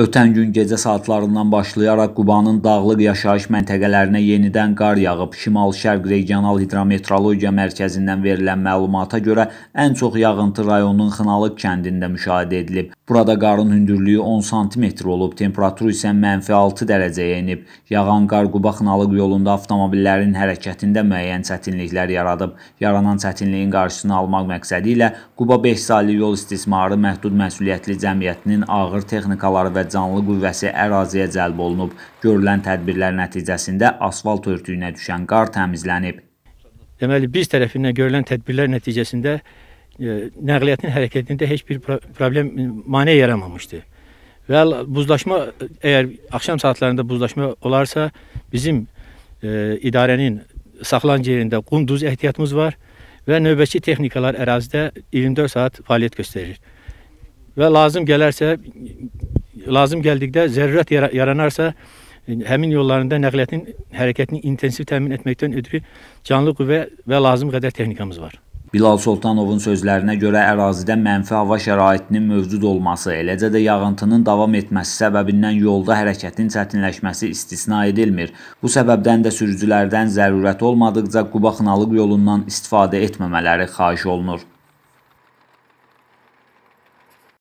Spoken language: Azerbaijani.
Ötən gün gecə saatlarından başlayaraq Qubanın dağlıq yaşayış məntəqələrinə yenidən qar yağıb. Şimal-Şərq Regional Hidrometrologiya Mərkəzindən verilən məlumata görə ən çox yağıntı rayonun Xınalıq kəndində müşahidə edilib. Burada qarın hündürlüyü 10 sm olub, temperatur isə mənfi 6 dərəcəyə enib. Yağan qar Quba-Xınalıq yolunda avtomobillərin hərəkətində müəyyən çətinliklər yaradıb. Yaranan çətinliyin qarşısını almaq məqsədi ilə Quba 5 saylı yol istismarı məhdud məsuliyyətli cəmiyyətinin ağır texnikaları və və canlı qüvvəsi əraziyə cəlb olunub. Görülən tədbirlər nəticəsində asfalt örtüyünə düşən qar təmizlənib. Deməli, biz tərəfindən görülən tədbirlər nəticəsində e, nəqliyyatın hərəkətində heç bir problem e, mane yaramamışdı. Və buzlaşma əgər axşam saatlarında buzlaşma olarsa, bizim e, idarənin saxlanc yerində qunduz ehtiyatımız var və növbəti texnikalar ərazidə 24 saat fəaliyyət göstərir. Və lazım gələrsə lazım gəldikdə zərurət yaranarsa həmin yollarında nəqliyyatın hərəkətini intensiv təmin etməkdən ötürü canlı qüvvə və lazım qədər texnikamız var. Bilal Soltanovun sözlərinə görə ərazidə mənfi hava şəraitinin mövcud olması, eləcə də yağıntının davam etməsi səbəbindən yolda hərəkətin çətinləşməsi istisna edilmir. Bu səbəbdən də sürücülərdən zərurət olmadıqca Quba-Xınalıq yolundan istifadə etməmələri xahiş olunur.